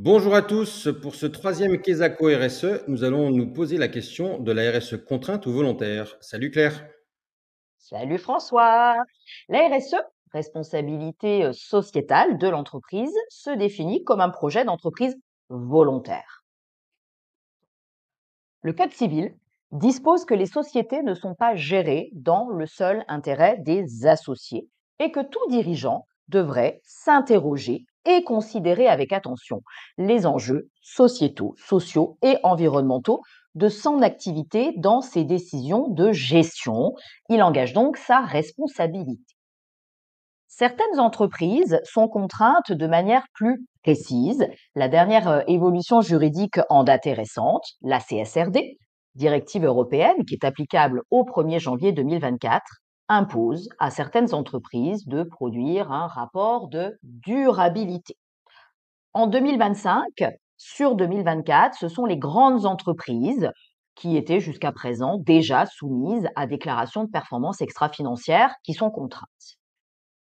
Bonjour à tous. Pour ce troisième Quesaco RSE, nous allons nous poser la question de la RSE contrainte ou volontaire. Salut Claire. Salut François. La RSE, responsabilité euh, sociétale de l'entreprise, se définit comme un projet d'entreprise volontaire. Le Code civil dispose que les sociétés ne sont pas gérées dans le seul intérêt des associés et que tout dirigeant devrait s'interroger et considérer avec attention les enjeux sociétaux, sociaux et environnementaux de son activité dans ses décisions de gestion. Il engage donc sa responsabilité. Certaines entreprises sont contraintes de manière plus précise. La dernière euh, évolution juridique en date récente, la CSRD, directive européenne qui est applicable au 1er janvier 2024, impose à certaines entreprises de produire un rapport de durabilité. En 2025, sur 2024, ce sont les grandes entreprises qui étaient jusqu'à présent déjà soumises à déclaration de performance extra-financière qui sont contraintes.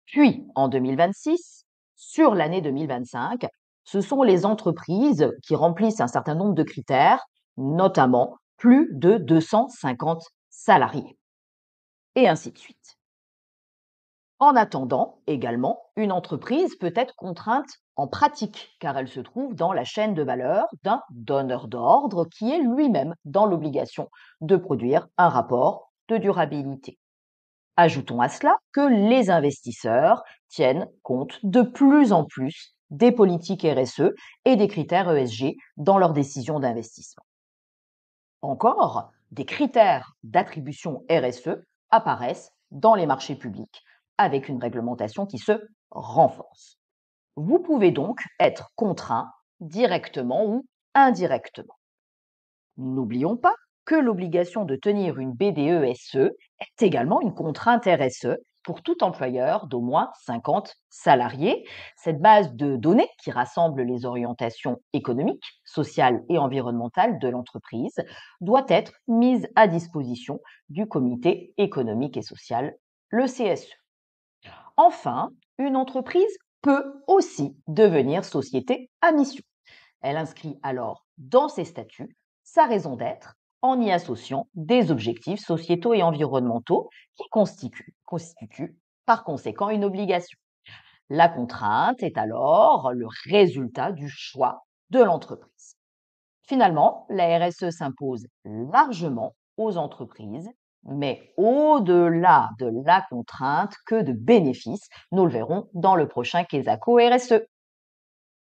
Puis, en 2026, sur l'année 2025, ce sont les entreprises qui remplissent un certain nombre de critères, notamment plus de 250 salariés et ainsi de suite. En attendant, également, une entreprise peut être contrainte en pratique, car elle se trouve dans la chaîne de valeur d'un donneur d'ordre qui est lui-même dans l'obligation de produire un rapport de durabilité. Ajoutons à cela que les investisseurs tiennent compte de plus en plus des politiques RSE et des critères ESG dans leurs décisions d'investissement. Encore, des critères d'attribution RSE apparaissent dans les marchés publics avec une réglementation qui se renforce. Vous pouvez donc être contraint directement ou indirectement. N'oublions pas que l'obligation de tenir une BDESE e est également une contrainte RSE pour tout employeur d'au moins 50 salariés. Cette base de données qui rassemble les orientations économiques, sociales et environnementales de l'entreprise doit être mise à disposition du comité économique et social, le CSE. Enfin, une entreprise peut aussi devenir société à mission. Elle inscrit alors dans ses statuts sa raison d'être, en y associant des objectifs sociétaux et environnementaux qui constituent, par conséquent une obligation. La contrainte est alors le résultat du choix de l'entreprise. Finalement, la RSE s'impose largement aux entreprises, mais au-delà de la contrainte que de bénéfices, nous le verrons dans le prochain Quesaco RSE.